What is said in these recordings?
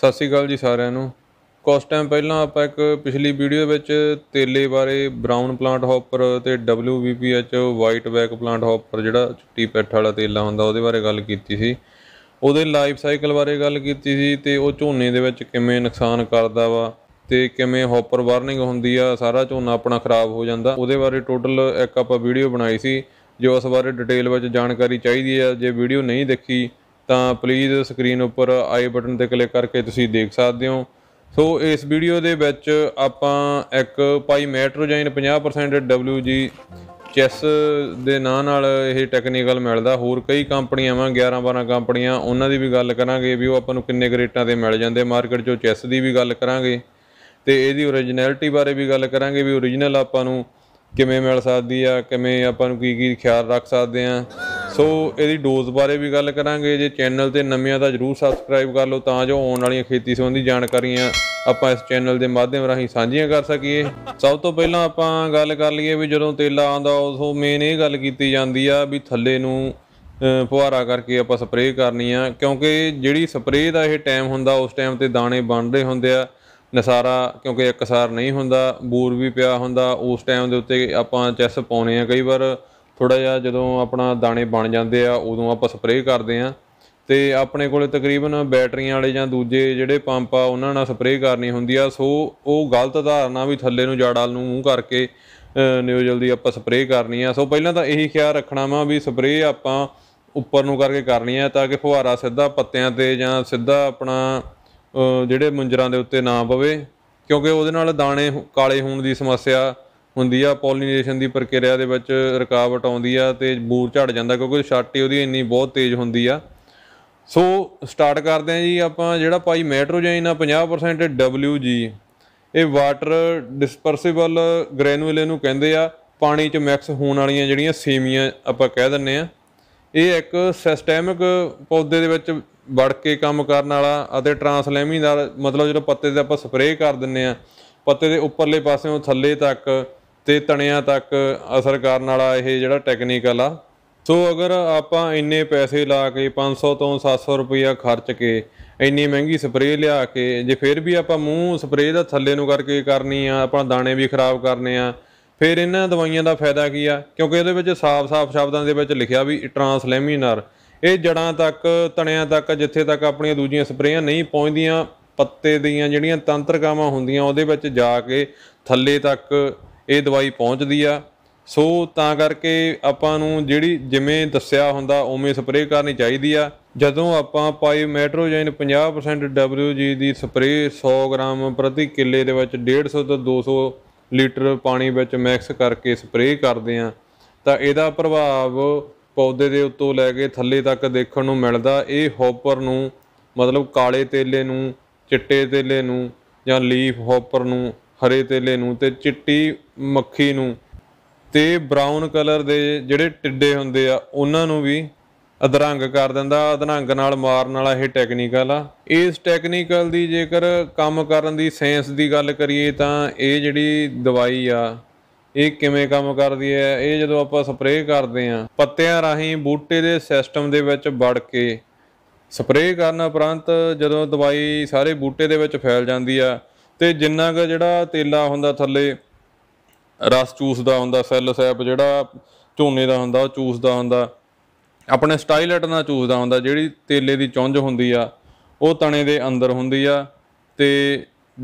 ਸਤਿ ਸ਼੍ਰੀ ਅਕਾਲ ਜੀ ਸਾਰਿਆਂ ਨੂੰ ਕੁਝ ਟਾਈਮ ਪਹਿਲਾਂ ਆਪਾਂ ਇੱਕ ਪਿਛਲੀ ਵੀਡੀਓ ਵਿੱਚ ਤੇਲੇ ਬਾਰੇ ਬ੍ਰਾਊਨ ਪਲਾਂਟ ਹੌਪਰ ਤੇ WVPH white back plant hopper ਜਿਹੜਾ ਛੁੱਟੀ ਪੈਠ ਵਾਲਾ ਤੇਲਾ ਹੁੰਦਾ ਉਹਦੇ ਬਾਰੇ ਗੱਲ ਕੀਤੀ ਸੀ ਉਹਦੇ ਲਾਈਫ ਸਾਈਕਲ ਬਾਰੇ ਗੱਲ ਕੀਤੀ ਸੀ ਤੇ ਉਹ ਝੋਨੇ ਦੇ ਵਿੱਚ ਕਿਵੇਂ ਨੁਕਸਾਨ ਕਰਦਾ ਵਾ ਤੇ ਕਿਵੇਂ ਹੌਪਰ ਵਾਰਨਿੰਗ ਹੁੰਦੀ ਆ ਸਾਰਾ ਝੋਨਾ ਆਪਣਾ ਖਰਾਬ ਹੋ ਜਾਂਦਾ ਉਹਦੇ ਬਾਰੇ ਟੋਟਲ ਇੱਕ ਆਪਾਂ ਵੀਡੀਓ ਬਣਾਈ ਸੀ ਜੋ ਉਸ ਬਾਰੇ ਡਿਟੇਲ ਵਿੱਚ ਜਾਣਕਾਰੀ ਚਾਹੀਦੀ ਆ ਜੇ ਵੀਡੀਓ ਨਹੀਂ ਦੇਖੀ ਤਾਂ ਪਲੀਜ਼ ਸਕਰੀਨ ਉੱਪਰ ਆਈ ਬਟਨ ਤੇ ਕਲਿੱਕ ਕਰਕੇ ਤੁਸੀਂ ਦੇਖ ਸਕਦੇ ਹੋ ਸੋ ਇਸ ਵੀਡੀਓ ਦੇ ਵਿੱਚ ਆਪਾਂ ਇੱਕ ਪਾਈ ਮੈਟਰੋਜਾਈਨ 50% WG ਚੈਸ ਦੇ ਨਾਂ ਨਾਲ ਇਹ ਟੈਕਨੀਕਲ ਮਿਲਦਾ ਹੋਰ ਕਈ ਕੰਪਨੀਆਂ ਵਾਂ 11 12 ਕੰਪਨੀਆਂ ਉਹਨਾਂ ਦੀ ਵੀ ਗੱਲ ਕਰਾਂਗੇ ਵੀ ਉਹ ਆਪਾਂ ਨੂੰ ਕਿੰਨੇ ਗ੍ਰੇਟਾਂ ਤੇ ਮਿਲ ਜਾਂਦੇ ਮਾਰਕੀਟ 'ਚੋਂ ਚੈਸ ਦੀ ਵੀ ਗੱਲ ਕਰਾਂਗੇ ਤੇ ਇਹਦੀ origignality ਬਾਰੇ ਵੀ ਗੱਲ ਕਰਾਂਗੇ ਵੀ origignal ਆਪਾਂ ਨੂੰ ਕਿਵੇਂ ਮਿਲ ਸਕਦੀ ਆ ਕਿਵੇਂ ਆਪਾਂ ਨੂੰ ਕੀ ਕੀ ਖਿਆਲ ਰੱਖ ਸਕਦੇ ਆ ਸੋ ਇਹਦੀ ਡੋਜ਼ ਬਾਰੇ ਵੀ ਗੱਲ ਕਰਾਂਗੇ ਜੇ ਚੈਨਲ ਤੇ ਨਵੇਂ ਆ ਤਾਂ ਜਰੂਰ ਸਬਸਕ੍ਰਾਈਬ ਕਰ ਲਓ ਤਾਂ ਜੋ ਆਉਣ ਵਾਲੀਆਂ ਖੇਤੀ ਸੰਬੰਧੀ ਜਾਣਕਾਰੀਆਂ ਆਪਾਂ ਇਸ ਚੈਨਲ ਦੇ ਮਾਧਿਅਮ ਰਾਹੀਂ ਸਾਂਝੀਆਂ ਕਰ ਸਕੀਏ ਸਭ ਤੋਂ ਪਹਿਲਾਂ ਆਪਾਂ ਗੱਲ ਕਰ ਲਈਏ ਵੀ ਜਦੋਂ ਤੇਲਾ ਉਸ ਉਦੋਂ ਮੇਨ ਇਹ ਗੱਲ ਕੀਤੀ ਜਾਂਦੀ ਆ ਵੀ ਥੱਲੇ ਨੂੰ ਫੁਹਾਰਾ ਕਰਕੇ ਆਪਾਂ ਸਪਰੇਅ ਕਰਨੀ ਆ ਕਿਉਂਕਿ ਜਿਹੜੀ ਸਪਰੇਅ ਦਾ ਇਹ ਟਾਈਮ ਹੁੰਦਾ ਉਸ ਟਾਈਮ ਤੇ ਦਾਣੇ ਬਣਦੇ ਹੁੰਦੇ ਆ ਨਸਾਰਾ ਕਿਉਂਕਿ ਇੱਕਸਾਰ ਨਹੀਂ ਹੁੰਦਾ ਬੂਰ ਵੀ ਪਿਆ ਹੁੰਦਾ ਉਸ ਟਾਈਮ ਦੇ ਉੱਤੇ ਆਪਾਂ ਚੈਸ ਪਾਉਨੇ ਆ ਕਈ ਵਾਰ ਥੋੜਾ ਜਿਹਾ ਜਦੋਂ ਆਪਣਾ ਦਾਣੇ ਬਣ ਜਾਂਦੇ ਆ ਉਦੋਂ ਆਪਾਂ ਸਪਰੇਅ ਕਰਦੇ ਆ ਤੇ ਆਪਣੇ ਕੋਲੇ ਤਕਰੀਬਨ ਬੈਟਰੀਆਂ ਵਾਲੇ ਜਾਂ ਦੂਜੇ ਜਿਹੜੇ ਪੰਪ ਆ ਉਹਨਾਂ ਨਾਲ ਸਪਰੇਅ ਕਰਨੀ ਹੁੰਦੀ ਆ ਸੋ ਉਹ ਗਲਤ ਧਾਰਨਾ ਵੀ ਥੱਲੇ ਨੂੰ ਜਾੜਾਲ ਨੂੰ ਮੂੰਹ ਕਰਕੇ ਨਿਊਜ਼ਲ ਦੀ ਆਪਾਂ ਸਪਰੇਅ ਕਰਨੀ ਆ ਸੋ ਪਹਿਲਾਂ ਤਾਂ ਇਹੀ ਖਿਆਲ ਰੱਖਣਾ ਵਾ ਵੀ ਸਪਰੇਅ ਆਪਾਂ ਉੱਪਰ ਨੂੰ ਕਰਕੇ ਕਰਨੀ ਆ ਤਾਂ ਕਿ ਫੁਹਾਰਾ ਸਿੱਧਾ ਪੱਤਿਆਂ ਤੇ ਜਾਂ ਸਿੱਧਾ ਆਪਣਾ ਜਿਹੜੇ ਮੁੰਜਰਾਂ ਦੇ ਉੱਤੇ ਨਾ ਪਵੇ ਕਿਉਂਕਿ ਉਹਦੇ ਨਾਲ ਦਾਣੇ ਕਾਲੇ ਹੋਣ ਦੀ ਸਮੱਸਿਆ ਹੁੰਦੀ ਆ ਪੋਲੀਨੇਸ਼ਨ ਦੀ ਪ੍ਰਕਿਰਿਆ ਦੇ ਵਿੱਚ ਰੁਕਾਵਟ ਆਉਂਦੀ ਆ ਤੇ ਬੂਰ ਝੜ ਜਾਂਦਾ ਕਿਉਂਕਿ ਛਾਟੀ ਉਹਦੀ ਇੰਨੀ ਬਹੁਤ ਤੇਜ਼ ਹੁੰਦੀ ਆ ਸੋ ਸਟਾਰਟ ਕਰਦੇ ਆ ਜੀ ਆਪਾਂ ਜਿਹੜਾ ਪਾਈ ਮੈਟਰੋਜਨ ਆ 50% WG ਇਹ ਵਾਟਰ ਡਿਸਪਰਸਿਬਲ ਗ੍ਰੈਨੂਲੇ ਨੂੰ ਕਹਿੰਦੇ ਆ ਪਾਣੀ 'ਚ ਮਿਕਸ ਹੋਣ ਵਾਲੀਆਂ ਜਿਹੜੀਆਂ ਸੇਮੀਆਂ ਆਪਾਂ ਕਹਿ ਦਿੰਨੇ ਆ ਇਹ ਇੱਕ ਸਿਸਟੈਮਿਕ ਪੌਦੇ ਦੇ ਵਿੱਚ ਵੜ ਕੇ ਕੰਮ ਕਰਨ ਵਾਲਾ ਅਤੇ ਟ੍ਰਾਂਸਲੈਮੀ ਮਤਲਬ ਜਦੋਂ ਪੱਤੇ ਤੇ ਆਪਾਂ ਸਪਰੇਅ ਕਰ ਦਿੰਨੇ ਆ ਪੱਤੇ ਦੇ ਉੱਪਰਲੇ ਪਾਸੇੋਂ ਥੱਲੇ ਤੱਕ ਤੇ ਤਣਿਆਂ ਤੱਕ ਅਸਰ ਕਰਨ ਵਾਲਾ ਇਹ ਜਿਹੜਾ ਟੈਕਨੀਕਲ ਆ ਸੋ ਅਗਰ ਆਪਾਂ ਇੰਨੇ ਪੈਸੇ ਲਾ ਕੇ 500 ਤੋਂ 700 ਰੁਪਇਆ ਖਰਚ ਕੇ ਇੰਨੀ ਮਹਿੰਗੀ ਸਪਰੇਅ ਲਿਆ ਕੇ ਜੇ ਫਿਰ ਵੀ ਆਪਾਂ ਮੂੰਹ ਸਪਰੇਅ ਦਾ ਥੱਲੇ ਨੂੰ ਕਰਕੇ ਕਰਨੀ ਆ ਆਪਾਂ ਦਾਣੇ ਵੀ ਖਰਾਬ ਕਰਨੇ ਆ ਫਿਰ ਇਹਨਾਂ ਦਵਾਈਆਂ ਦਾ ਫਾਇਦਾ ਕੀ ਆ ਕਿਉਂਕਿ ਇਹਦੇ ਵਿੱਚ ਸਾਫ਼-ਸਾਫ਼ ਸ਼ਬਦਾਂ ਦੇ ਵਿੱਚ ਲਿਖਿਆ ਵੀ ਟ੍ਰਾਂਸਲੈਮੀਨਰ ਇਹ ਜੜਾਂ ਤੱਕ ਤਣਿਆਂ ਤੱਕ ਜਿੱਥੇ ਤੱਕ ਆਪਣੀਆਂ ਦੂਜੀਆਂ ਸਪਰੇਆਂ ਨਹੀਂ ਪਹੁੰਚਦੀਆਂ ਪੱਤੇ ਦੀਆਂ ਜਿਹੜੀਆਂ ਤੰਤਰਕਾਵਾਂ ਹੁੰਦੀਆਂ ਉਹਦੇ ਵਿੱਚ ਜਾ ਕੇ ਥੱਲੇ ਤੱਕ ਇਹ ਦਵਾਈ ਪਹੁੰਚਦੀ ਆ ਸੋ ਤਾਂ ਕਰਕੇ ਆਪਾਂ ਨੂੰ ਜਿਹੜੀ ਜਿਵੇਂ ਦੱਸਿਆ ਹੁੰਦਾ ਉਵੇਂ ਸਪਰੇਅ ਕਰਨੀ ਚਾਹੀਦੀ ਆ ਜਦੋਂ ਆਪਾਂ ਪਾਈ ਮੈਟਰੋਜੈਨ 50% WG ਦੀ ਸਪਰੇਅ 100 ਗ੍ਰਾਮ ਪ੍ਰਤੀ ਕਿੱਲੇ ਦੇ ਵਿੱਚ 150 ਤੋਂ 200 ਲੀਟਰ ਪਾਣੀ ਵਿੱਚ ਮਿਕਸ ਕਰਕੇ ਸਪਰੇਅ ਕਰਦੇ ਆ ਤਾਂ ਇਹਦਾ ਪ੍ਰਭਾਵ ਪੌਦੇ ਦੇ ਉੱਤੋਂ ਲੈ ਕੇ ਥੱਲੇ ਤੱਕ ਦੇਖਣ ਨੂੰ ਮਿਲਦਾ ਇਹ ਹੌਪਰ ਨੂੰ ਮਤਲਬ ਕਾਲੇ ਤੇਲੇ ਨੂੰ ਚਿੱਟੇ ਤੇਲੇ ਨੂੰ ਜਾਂ ਲੀਫ ਹੌਪਰ ਨੂੰ ਹਰੇ ਤੇਲੇ ਨੂੰ ਤੇ ਚਿੱਟੀ ਮੱਖੀ ਨੂੰ ਤੇ ਬ੍ਰਾਊਨ ਕਲਰ ਦੇ ਜਿਹੜੇ ਟਿੱਡੇ ਹੁੰਦੇ ਆ ਉਹਨਾਂ ਨੂੰ ਵੀ ਅਧਰੰਗ ਕਰ ਦਿੰਦਾ ਅਧਰੰਗ ਨਾਲ ਮਾਰਨ ਵਾਲਾ ਇਹ ਟੈਕਨੀਕਲ ਆ ਇਸ ਟੈਕਨੀਕਲ ਦੀ ਜੇਕਰ ਕੰਮ ਕਰਨ ਦੀ ਸਾਇੰਸ ਦੀ ਗੱਲ ਕਰੀਏ ਤਾਂ ਇਹ ਜਿਹੜੀ ਦਵਾਈ ਆ ਇਹ ਕਿਵੇਂ ਕੰਮ ਕਰਦੀ ਹੈ ਇਹ ਜਦੋਂ ਆਪਾਂ ਸਪਰੇਅ ਕਰਦੇ ਆ ਪੱਤਿਆਂ ਰਾਹੀਂ ਬੂਟੇ ਦੇ ਸਿਸਟਮ ਦੇ ਵਿੱਚ ਵੜ ਕੇ ਸਪਰੇਅ ਕਰਨ ਉਪਰੰਤ ਜਦੋਂ ਦਵਾਈ ਸਾਰੇ ਬੂਟੇ ਦੇ ਵਿੱਚ ਫੈਲ ਜਾਂਦੀ ਆ ਤੇ ਜਿੰਨਾ ਕ ਜਿਹੜਾ ਤੇਲਾ ਹੁੰਦਾ ਥੱਲੇ ਰਸ ਚੂਸਦਾ ਹੁੰਦਾ ਸੈੱਲ ਸੈਪ ਜਿਹੜਾ ਝੋਨੇ ਦਾ ਹੁੰਦਾ ਉਹ ਚੂਸਦਾ ਹੁੰਦਾ ਆਪਣੇ ਸਟਾਈਲਟ ਨਾਲ ਚੂਸਦਾ ਹੁੰਦਾ ਜਿਹੜੀ ਤੇਲੇ ਦੀ ਚੁੰਝ ਹੁੰਦੀ ਆ ਉਹ ਤਣੇ ਦੇ ਅੰਦਰ ਹੁੰਦੀ ਆ ਤੇ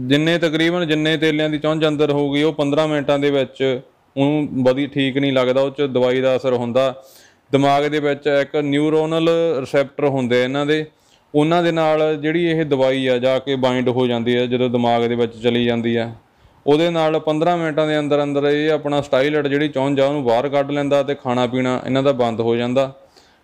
ਜਿੰਨੇ ਤਕਰੀਬਨ ਜਿੰਨੇ ਤੇਲਿਆਂ ਦੀ ਚੁੰਝ ਅੰਦਰ ਹੋ ਗਈ ਉਹ 15 ਮਿੰਟਾਂ ਦੇ ਵਿੱਚ ਉਹਨੂੰ ਬੜੀ ਠੀਕ ਨਹੀਂ ਲੱਗਦਾ ਉਹ ਚ ਦਵਾਈ ਦਾ ਅਸਰ ਹੁੰਦਾ ਦਿਮਾਗ ਦੇ ਵਿੱਚ ਇੱਕ ਨਿਊਰੋਨਲ ਰਿਸੈਪਟਰ ਹੁੰਦੇ ਇਹਨਾਂ ਦੇ ਉਹਨਾਂ ਦੇ ਨਾਲ ਜਿਹੜੀ ਇਹ ਦਵਾਈ ਆ ਜਾ ਕੇ ਬਾਈਂਡ ਹੋ ਜਾਂਦੀ ਹੈ ਜਦੋਂ ਦਿਮਾਗ ਦੇ ਵਿੱਚ ਚਲੀ ਜਾਂਦੀ ਆ ਉਹਦੇ ਨਾਲ 15 ਮਿੰਟਾਂ ਦੇ ਅੰਦਰ ਅੰਦਰ ਇਹ ਆਪਣਾ ਸਟਾਈਲਟ ਜਿਹੜੀ ਚੌਂਜ ਆ ਉਹਨੂੰ ਬਾਹਰ ਕੱਢ ਲੈਂਦਾ ਤੇ ਖਾਣਾ ਪੀਣਾ ਇਹਨਾਂ ਦਾ ਬੰਦ ਹੋ ਜਾਂਦਾ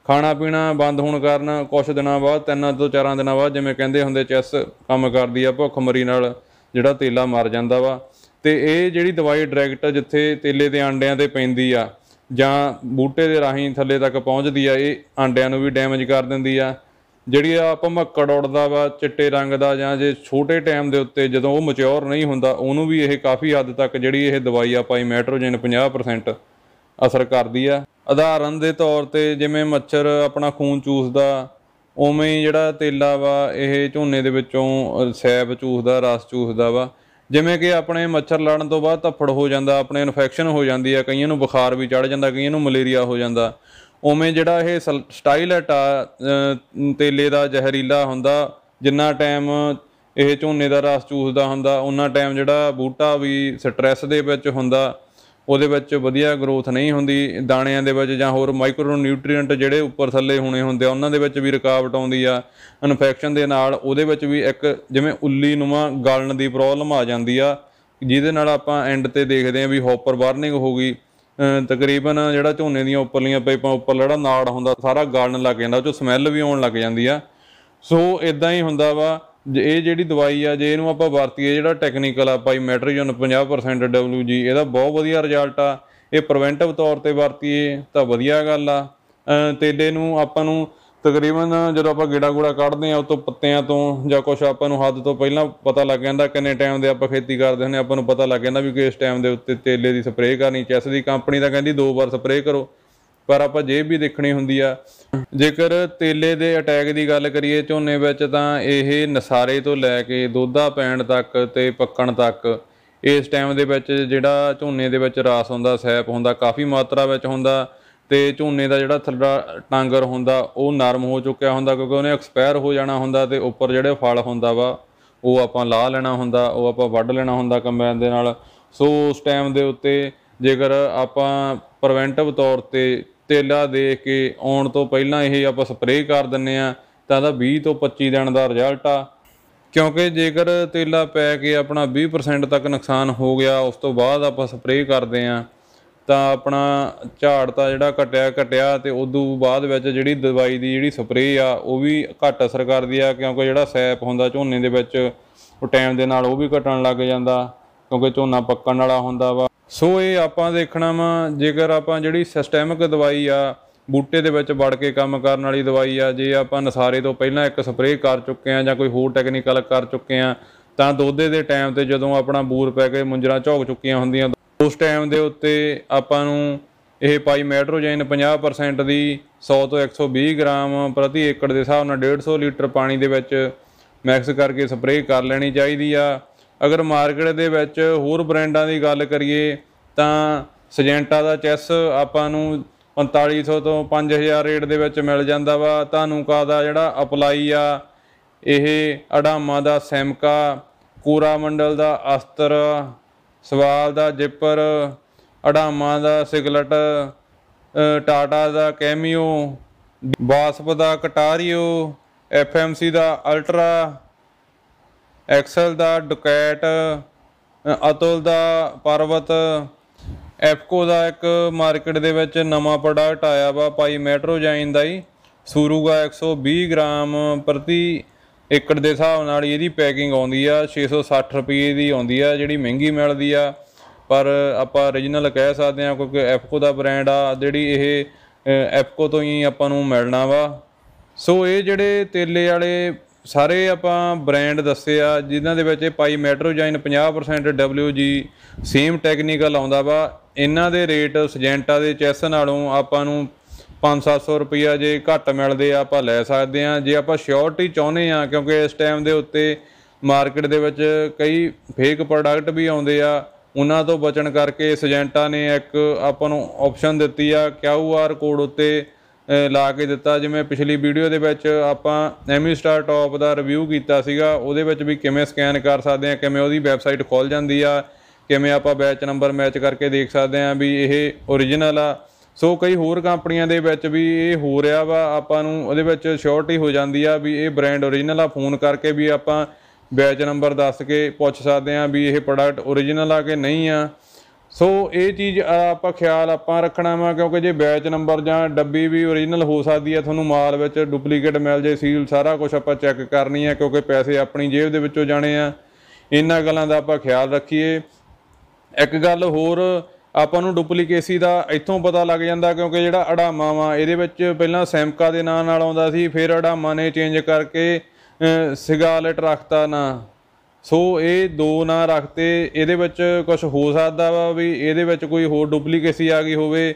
ਖਾਣਾ ਪੀਣਾ ਬੰਦ ਹੋਣ ਕਾਰਨ ਕੁਝ ਦਿਨਾਂ ਬਾਅਦ ਤਿੰਨ ਤੋਂ ਚਾਰਾਂ ਦਿਨਾਂ ਬਾਅਦ ਜਿਵੇਂ ਕਹਿੰਦੇ ਹੁੰਦੇ ਚੈਸ ਕੰਮ ਕਰਦੀ ਆ ਭੁੱਖਮਰੀ ਨਾਲ ਜਿਹੜਾ ਤੇਲਾ ਮਰ ਜਾਂਦਾ ਵਾ ਤੇ ਇਹ ਜਿਹੜੀ ਦਵਾਈ ਡਾਇਰੈਕਟ ਜਿੱਥੇ ਤੇਲੇ ਦੇ ਆਂਡਿਆਂ ਤੇ ਪੈਂਦੀ ਆ ਜਾਂ ਬੂਟੇ ਦੇ ਰਾਹੀਂ ਥੱਲੇ ਤੱਕ ਪਹੁੰਚਦੀ ਆ ਇਹ ਆਂਡਿਆਂ ਨੂੰ ਵੀ ਡੈਮੇਜ ਕਰ ਦਿੰਦੀ ਆ ਜਿਹੜੀ ਆ ਮੱਕੜ ਉੜਦਾ ਵਾ ਚਿੱਟੇ ਰੰਗ ਦਾ ਜਾਂ ਜੇ ਛੋਟੇ ਟਾਈਮ ਦੇ ਉੱਤੇ ਜਦੋਂ ਉਹ ਮੈਚੁਰ ਨਹੀਂ ਹੁੰਦਾ ਉਹਨੂੰ ਵੀ ਇਹ ਕਾਫੀ ਹੱਦ ਤੱਕ ਜਿਹੜੀ ਇਹ ਦਵਾਈ ਆ ਪਾਈ ਮੈਟਰੋਜਨ 50% ਅਸਰ ਕਰਦੀ ਆ ਆਧਾਰਨ ਦੇ ਤੌਰ ਤੇ ਜਿਵੇਂ ਮੱਛਰ ਆਪਣਾ ਖੂਨ ਚੂਸਦਾ ਉਵੇਂ ਜਿਹੜਾ ਤੇਲਾ ਵਾ ਇਹ ਝੋਨੇ ਦੇ ਵਿੱਚੋਂ ਸੈਬ ਚੂਸਦਾ ਰਸ ਚੂਸਦਾ ਵਾ ਜਿਵੇਂ ਕਿ ਆਪਣੇ ਮੱਛਰ ਲੜਨ ਤੋਂ ਬਾਅਦ ਧੱਫੜ ਹੋ ਜਾਂਦਾ ਆਪਣੇ ਇਨਫੈਕਸ਼ਨ ਹੋ ਜਾਂਦੀ ਆ ਕਈਆਂ ਨੂੰ ਬੁਖਾਰ ਵੀ ਚੜ ਜਾਂਦਾ ਕਈਆਂ ਨੂੰ ਮਲੇਰੀਆ ਹੋ ਜਾਂਦਾ ਉਵੇਂ ਜਿਹੜਾ ਇਹ ਸਟਾਈਲ ਹੈ ਤੇਲੇ ਦਾ ਜ਼ਹਿਰੀਲਾ ਹੁੰਦਾ ਜਿੰਨਾ ਟਾਈਮ ਇਹ ਝੋਨੇ ਦਾ ਰਸ ਚੂਸਦਾ ਹੁੰਦਾ ਉਹਨਾਂ ਟਾਈਮ ਜਿਹੜਾ ਬੂਟਾ ਵੀ ਸਟ्रेस ਦੇ ਵਿੱਚ ਹੁੰਦਾ ਉਹਦੇ ਵਿੱਚ ਵਧੀਆ ਗਰੋਥ ਨਹੀਂ ਹੁੰਦੀ ਦਾਣਿਆਂ ਦੇ ਵਿੱਚ ਜਾਂ ਹੋਰ ਮਾਈਕਰੋ ਨਿਊਟ੍ਰੀਐਂਟ ਜਿਹੜੇ ਉੱਪਰ ਥੱਲੇ ਹੋਣੇ ਹੁੰਦੇ ਆ ਉਹਨਾਂ ਦੇ ਵਿੱਚ ਵੀ ਰੁਕਾਵਟ ਆਉਂਦੀ ਆ ਇਨਫੈਕਸ਼ਨ ਦੇ ਨਾਲ ਉਹਦੇ ਵਿੱਚ ਵੀ ਇੱਕ ਜਿਵੇਂ ਉੱਲੀ ਨੁਮਾ ਗਲਣ ਦੀ ਪ੍ਰੋਬਲਮ ਆ ਜਾਂਦੀ ਆ ਜਿਹਦੇ ਨਾਲ ਆਪਾਂ ਐਂਡ ਤੇ ਦੇਖਦੇ ਆ ਵੀ ਹੌਪਰ ਬਰਨਿੰਗ ਹੋ ਗਈ ਤਕਰੀਬਨ ਜਿਹੜਾ ਝੋਨੇ ਦੀਆਂ ਉੱਪਰਲੀਆਂ ਪਾਈਪਾਂ ਉੱਪਰ ਜਿਹੜਾ ਨਾੜ ਹੁੰਦਾ ਸਾਰਾ ਗਾਲਣ ਲੱਗ ਜਾਂਦਾ ਉਹ ਸਮੈਲ ਵੀ ਆਉਣ ਲੱਗ ਜਾਂਦੀ ਆ ਸੋ ਇਦਾਂ ਹੀ ਹੁੰਦਾ ਵਾ ਇਹ ਜਿਹੜੀ ਦਵਾਈ ਆ ਜੇ ਇਹਨੂੰ ਆਪਾਂ ਵਰਤੀਏ ਜਿਹੜਾ ਟੈਕਨੀਕਲ ਆ ਪਾਈ ਮੈਟਰੀਜਨ 50% WG ਇਹਦਾ ਬਹੁਤ ਵਧੀਆ ਰਿਜ਼ਲਟ ਆ ਇਹ ਪ੍ਰੀਵੈਂਟਿਵ ਤੌਰ ਤੇ ਵਰਤੀਏ ਤਾਂ ਵਧੀਆ ਗੱਲ ਆ ਤੇਲੇ ਨੂੰ ਆਪਾਂ ਨੂੰ ਤਕਰੀਬਨ ਜਦੋਂ ਆਪਾਂ ਗੇੜਾ ਗੂੜਾ ਕੱਢਦੇ ਆ ਉਤੋਂ ਪੱਤਿਆਂ ਤੋਂ ਜਾਂ ਕੁਝ ਆਪਾਂ ਨੂੰ ਹੱਦ ਤੋਂ ਪਹਿਲਾਂ ਪਤਾ ਲੱਗ ਜਾਂਦਾ ਕਿੰਨੇ ਟਾਈਮ ਦੇ ਆਪਾਂ ਖੇਤੀ ਕਰਦੇ ਹੁੰਦੇ ਆਪਾਂ ਨੂੰ ਪਤਾ ਲੱਗ ਜਾਂਦਾ ਵੀ ਕਿਸ ਟਾਈਮ ਦੇ ਉੱਤੇ ਤੇਲੇ ਦੀ ਸਪਰੇਅ ਕਰਨੀ ਚੈਸ ਦੀ ਕੰਪਨੀ ਤਾਂ ਕਹਿੰਦੀ ਦੋ ਵਾਰ ਸਪਰੇਅ ਕਰੋ ਪਰ ਆਪਾਂ ਜੇ ਵੀ ਦੇਖਣੀ ਹੁੰਦੀ ਆ ਜੇਕਰ ਤੇਲੇ ਦੇ ਅਟੈਕ ਦੀ ਗੱਲ ਕਰੀਏ ਝੋਨੇ ਵਿੱਚ ਤਾਂ ਇਹ ਨਸਾਰੇ ਤੋਂ ਲੈ ਕੇ ਦੋਧਾ ਪੈਣ ਤੱਕ ਤੇ ਪੱਕਣ ਤੱਕ ਇਸ ਟਾਈਮ ਦੇ ਵਿੱਚ ਜਿਹੜਾ ਝੋਨੇ ਦੇ ਵਿੱਚ ਰਾਸ ਹੁੰਦਾ ਸੈਪ ਹੁੰਦਾ ਕਾਫੀ ਮਾਤਰਾ ਵਿੱਚ ਹੁੰਦਾ ਤੇ ਝੋਨੇ ਦਾ ਜਿਹੜਾ ਥੱਲਾ ਟਾਂਗਰ ਹੁੰਦਾ ਉਹ ਨਰਮ ਹੋ ਚੁੱਕਿਆ ਹੁੰਦਾ ਕਿਉਂਕਿ ਉਹਨੇ ਐਕਸਪਾਇਰ ਹੋ ਜਾਣਾ ਹੁੰਦਾ ਤੇ ਉੱਪਰ ਜਿਹੜੇ ਫਲ ਹੁੰਦਾ ਵਾ ਉਹ ਆਪਾਂ ਲਾ ਲੈਣਾ ਹੁੰਦਾ ਉਹ ਆਪਾਂ ਵੱਢ ਲੈਣਾ ਹੁੰਦਾ ਕੰਬਾਈਨ ਦੇ ਨਾਲ ਸੋ ਉਸ ਟਾਈਮ ਦੇ ਉੱਤੇ ਜੇਕਰ ਆਪਾਂ ਪ੍ਰੀਵੈਂਟਿਵ ਤੌਰ ਤੇ ਤੇਲਾ ਦੇ ਕੇ ਆਉਣ ਤੋਂ ਪਹਿਲਾਂ ਇਹ ਆਪਾਂ ਸਪਰੇਅ ਕਰ ਦਿੰਨੇ ਆ ਤਾਂ ਦਾ 20 ਤੋਂ 25 ਦਿਨ ਦਾ ਰਿਜ਼ਲਟ ਆ ਕਿਉਂਕਿ ਜੇਕਰ ਤੇਲਾ ਪੈ ਕੇ ਆਪਣਾ 20% ਤੱਕ ਨੁਕਸਾਨ ਹੋ ਗਿਆ ਉਸ ਤੋਂ ਬਾਅਦ ਆਪਾਂ ਸਪਰੇਅ ਕਰਦੇ ਆ ਤਾਂ ਆਪਣਾ ਝਾੜ ਤਾਂ ਜਿਹੜਾ ਘਟਿਆ ਘਟਿਆ ਤੇ ਉਦੋਂ ਬਾਅਦ ਵਿੱਚ ਜਿਹੜੀ ਦਵਾਈ ਦੀ ਜਿਹੜੀ ਸਪਰੇਅ ਆ ਉਹ ਵੀ ਘੱਟ ਅਸਰ ਕਰਦੀ ਆ ਕਿਉਂਕਿ ਜਿਹੜਾ ਸੈਪ ਹੁੰਦਾ ਝੋਨੇ ਦੇ ਵਿੱਚ ਉਹ ਟਾਈਮ ਦੇ ਨਾਲ ਉਹ ਵੀ ਘਟਣ ਲੱਗ ਜਾਂਦਾ ਕਿਉਂਕਿ ਝੋਨਾ ਪੱਕਣ ਵਾਲਾ ਹੁੰਦਾ ਵਾ ਸੋ ਇਹ ਆਪਾਂ ਦੇਖਣਾ ਵਾ ਜੇਕਰ ਆਪਾਂ ਜਿਹੜੀ ਸਿਸਟੈਮਿਕ ਦਵਾਈ ਆ ਬੂਟੇ ਦੇ ਵਿੱਚ ਵੜ ਕੇ ਕੰਮ ਕਰਨ ਵਾਲੀ ਦਵਾਈ ਆ ਜੇ ਆਪਾਂ ਨਸਾਰੇ ਤੋਂ ਪਹਿਲਾਂ ਇੱਕ ਸਪਰੇਅ ਕਰ ਚੁੱਕੇ ਆ ਜਾਂ ਕੋਈ ਹੋਰ ਟੈਕਨੀਕਲ ਕਰ ਚੁੱਕੇ ਆ ਤਾਂ ਦੋਦੇ ਦੇ ਟਾਈਮ ਤੇ ਜਦੋਂ ਆਪਣਾ ਬੂਰ ਪੈ ਕੇ ਮੁੰਜਰਾ ਝੋਕ ਚੁੱਕੀਆਂ ਹੁੰਦੀਆਂ ਉਸ ਟਾਈਮ ਦੇ ਉੱਤੇ ਆਪਾਂ ਨੂੰ ਇਹ ਪਾਈ ਮੈਟਰੋਜਨ 50% ਦੀ 100 ਤੋਂ 120 ਗ੍ਰਾਮ ਪ੍ਰਤੀ ਏਕੜ ਦੇ ਹਿਸਾਬ ਨਾਲ 150 ਲੀਟਰ ਪਾਣੀ ਦੇ ਵਿੱਚ ਮਿਕਸ ਕਰਕੇ ਸਪਰੇਅ ਕਰ ਲੈਣੀ ਚਾਹੀਦੀ ਆ ਅਗਰ ਮਾਰਕੀਟ ਦੇ ਵਿੱਚ ਹੋਰ ਬ੍ਰਾਂਡਾਂ ਦੀ ਗੱਲ ਕਰੀਏ ਤਾਂ ਸਜੈਂਟਾ ਦਾ ਚੈਸ ਆਪਾਂ ਨੂੰ 4500 ਤੋਂ 5000 ਰੇਟ ਦੇ ਵਿੱਚ ਮਿਲ ਜਾਂਦਾ ਵਾ ਤੁਹਾਨੂੰ ਕਾ ਦਾ ਜਿਹੜਾ ਅਪਲਾਈ ਆ ਇਹ ਅਡਾਮਾ ਦਾ ਸੈਮਕਾ ਕੋਰਾ ਮੰਡਲ ਦਾ ਅਸਤਰ ਸਵਾਲ ਦਾ ਜਿੱਪਰ ਅਡਾਮਾ ਦਾ ਸਿਗਲਟ ਟਾਟਾ ਦਾ ਕੈਮਿਓ ਬਾਸਪ ਦਾ ਕਟਾਰੀਓ ਐਫਐਮਸੀ ਦਾ ਅਲਟਰਾ ਐਕਸਲ ਦਾ ਡੁਕੈਟ ਅਤੁਲ ਦਾ ਪਰਵਤ ਐਫਕੋ ਦਾ ਇੱਕ ਮਾਰਕੀਟ ਦੇ ਵਿੱਚ ਨਵਾਂ ਪ੍ਰੋਡਕਟ ਆਇਆ ਵਾ ਪਾਈ ਮੈਟਰੋਜਾਈਨ ਦਾ ਹੀ ਸੂਰੂਗਾ 120 ਗ੍ਰਾਮ ਪ੍ਰਤੀ ਏਕੜ ਦੇ ਹਿਸਾਬ ਨਾਲ ਇਹਦੀ ਪੈਕਿੰਗ ਆਉਂਦੀ ਆ 660 ਰੁਪਏ ਦੀ ਆਉਂਦੀ ਆ ਜਿਹੜੀ ਮਹਿੰਗੀ ਮਿਲਦੀ ਆ ਪਰ ਆਪਾਂ origignal ਕਹਿ ਸਕਦੇ ਆ ਕਿਉਂਕਿ ਐਫਕੋ ਦਾ ਬ੍ਰਾਂਡ ਆ ਜਿਹੜੀ ਇਹ ਐਫਕੋ ਤੋਂ ਹੀ ਆਪਾਂ ਨੂੰ ਮਿਲਣਾ ਵਾ ਸੋ ਇਹ ਜਿਹੜੇ ਤੇਲੇ ਵਾਲੇ ਸਾਰੇ ਆਪਾਂ ਬ੍ਰਾਂਡ ਦੱਸੇ ਆ ਜਿਨ੍ਹਾਂ ਦੇ ਵਿੱਚ ਇਹ pymetrozine 50% WG same technical ਆਉਂਦਾ ਵਾ ਇਹਨਾਂ ਦੇ ਰੇਟ ਸਜੈਂਟਾ ਦੇ ਚੈਸ ਨਾਲੋਂ ਆਪਾਂ ਨੂੰ 500 700 ਰੁਪਇਆ ਜੇ ਘੱਟ ਮਿਲਦੇ ਆ ਆਪਾਂ ਲੈ ਸਕਦੇ ਆ ਜੇ ਆਪਾਂ ਸ਼ੋਰਟੀ ਚਾਹੁੰਦੇ ਆ ਕਿਉਂਕਿ ਇਸ ਟਾਈਮ ਦੇ ਉੱਤੇ ਮਾਰਕੀਟ ਦੇ ਵਿੱਚ ਕਈ ਫੇਕ ਪ੍ਰੋਡਕਟ ਵੀ ਆਉਂਦੇ ਆ ਉਹਨਾਂ ਤੋਂ ਬਚਣ ਕਰਕੇ ਇਸ ਏਜੰਟਾਂ ਨੇ ਇੱਕ ਆਪਾਂ ਨੂੰ ਆਪਸ਼ਨ ਦਿੱਤੀ ਆ QR ਕੋਡ ਉੱਤੇ ਲਾ ਕੇ ਦਿੱਤਾ ਜਿਵੇਂ ਪਿਛਲੀ ਵੀਡੀਓ ਦੇ ਵਿੱਚ ਆਪਾਂ ਐਮੀ ਸਟਾਰ ਟੌਪ ਦਾ ਰਿਵਿਊ ਕੀਤਾ ਸੀਗਾ ਉਹਦੇ ਵਿੱਚ ਵੀ ਕਿਵੇਂ ਸਕੈਨ ਕਰ ਸਕਦੇ ਆ ਕਿਵੇਂ ਉਹਦੀ ਵੈਬਸਾਈਟ ਖੁੱਲ ਜਾਂਦੀ ਆ ਕਿਵੇਂ ਆਪਾਂ ਬੈਚ ਨੰਬਰ ਮੈਚ ਕਰਕੇ ਦੇਖ ਸਕਦੇ ਆ ਵੀ ਇਹ origignal ਆ ਸੋ ਕਈ ਹੋਰ ਕੰਪਨੀਆਂ ਦੇ ਵਿੱਚ ਵੀ ਇਹ ਹੋ ਰਿਹਾ ਵਾ ਆਪਾਂ ਨੂੰ ਉਹਦੇ ਵਿੱਚ ਸ਼ੋਰਟੀ ਹੋ ਜਾਂਦੀ ਆ ਵੀ ਇਹ ਬ੍ਰਾਂਡ origignal ਆ ਫੋਨ ਕਰਕੇ ਵੀ ਆਪਾਂ ਬੈਚ ਨੰਬਰ ਦੱਸ ਕੇ ਪੁੱਛ ਸਕਦੇ ਆ ਵੀ ਇਹ ਪ੍ਰੋਡਕਟ origignal ਆ ਕਿ ਨਹੀਂ ਆ ਸੋ ਇਹ ਚੀਜ਼ ਆਪਾਂ ਖਿਆਲ ਆਪਾਂ ਰੱਖਣਾ ਵਾ ਕਿਉਂਕਿ ਜੇ ਬੈਚ ਨੰਬਰ ਜਾਂ ਡੱਬੀ ਵੀ origignal ਹੋ ਸਕਦੀ ਆ ਤੁਹਾਨੂੰ ਮਾਲ ਵਿੱਚ ਡੁਪਲੀਕੇਟ ਮਿਲ ਜੇ ਸੀਲ ਸਾਰਾ ਕੁਝ ਆਪਾਂ ਚੈੱਕ ਕਰਨੀ ਆ ਕਿਉਂਕਿ ਪੈਸੇ ਆਪਣੀ ਜੇਬ ਦੇ ਵਿੱਚੋਂ ਜਾਣੇ ਆ ਇਹਨਾਂ ਗੱਲਾਂ ਦਾ ਆਪਾਂ ਖਿਆਲ ਰੱਖੀਏ ਇੱਕ ਗੱਲ ਹੋਰ ਆਪਾਂ ਨੂੰ ਡੁਪਲੀਕੇਸੀ ਦਾ ਇੱਥੋਂ ਪਤਾ ਲੱਗ ਜਾਂਦਾ ਕਿਉਂਕਿ ਜਿਹੜਾ ਅੜਾਮਾ ਵਾ ਇਹਦੇ ਵਿੱਚ ਪਹਿਲਾਂ ਸੈਮਕਾ ਦੇ ਨਾਂ ਨਾਲ ਆਉਂਦਾ ਸੀ ਫਿਰ ਅੜਾਮਾ ਨੇ ਚੇਂਜ ਕਰਕੇ ਸਿਗਾਲਟ ਰੱਖਤਾ ਨਾ ਸੋ ਇਹ ਦੋ ਨਾਂ ਰੱਖਤੇ ਇਹਦੇ ਵਿੱਚ ਕੁਝ ਹੋ ਸਕਦਾ ਵਾ ਵੀ ਇਹਦੇ ਵਿੱਚ ਕੋਈ ਹੋਰ ਡੁਪਲੀਕੇਸੀ ਆ ਗਈ ਹੋਵੇ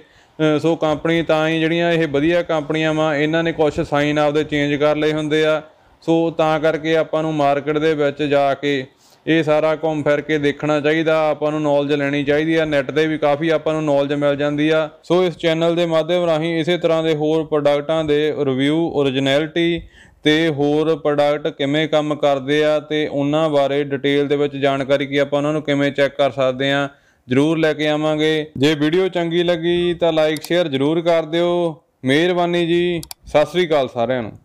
ਸੋ ਕੰਪਨੀ ਤਾਂ ਹੀ ਜਿਹੜੀਆਂ ਇਹ ਵਧੀਆ ਕੰਪਨੀਆਂ ਵਾ ਇਹਨਾਂ ਨੇ ਕੁਝ ਸਾਈਨ ਆਪਦੇ ਚੇਂਜ ਕਰ ਲਏ ਹੁੰਦੇ ਆ ਸੋ ਤਾਂ ਕਰਕੇ ਆਪਾਂ ਨੂੰ ਮਾਰਕੀਟ ਦੇ ਵਿੱਚ ਜਾ ਕੇ ਇਹ ਸਾਰਾ ਘੁੰਮ ਫਿਰ ਕੇ ਦੇਖਣਾ ਚਾਹੀਦਾ ਆਪਾਂ ਨੂੰ ਨੌਲੇਜ ਲੈਣੀ ਚਾਹੀਦੀ ਆ ਨੈਟ ਤੇ ਵੀ ਕਾਫੀ ਆਪਾਂ ਨੂੰ ਨੌਲੇਜ ਮਿਲ ਜਾਂਦੀ ਆ ਸੋ ਇਸ ਚੈਨਲ ਦੇ ਮਾਧਿਅਮ ਰਾਹੀਂ ਇਸੇ ਤਰ੍ਹਾਂ ਦੇ ਹੋਰ ਪ੍ਰੋਡਕਟਾਂ ਦੇ ਰਿਵਿਊ origignality ਤੇ ਹੋਰ ਪ੍ਰੋਡਕਟ ਕਿਵੇਂ ਕੰਮ ਕਰਦੇ ਆ ਤੇ ਉਹਨਾਂ ਬਾਰੇ ਡਿਟੇਲ ਦੇ ਵਿੱਚ ਜਾਣਕਾਰੀ ਕੀ ਆਪਾਂ ਉਹਨਾਂ ਨੂੰ ਕਿਵੇਂ ਚੈੱਕ ਕਰ ਸਕਦੇ ਆ ਜਰੂਰ ਲੈ ਕੇ ਆਵਾਂਗੇ ਜੇ ਵੀਡੀਓ ਚੰਗੀ ਲੱਗੀ ਤਾਂ ਲਾਈਕ ਸ਼ੇਅਰ ਜਰੂਰ ਕਰ ਦਿਓ ਮਿਹਰਬਾਨੀ ਜੀ ਸਤਿ ਸ੍ਰੀ ਅਕਾਲ ਸਾਰਿਆਂ ਨੂੰ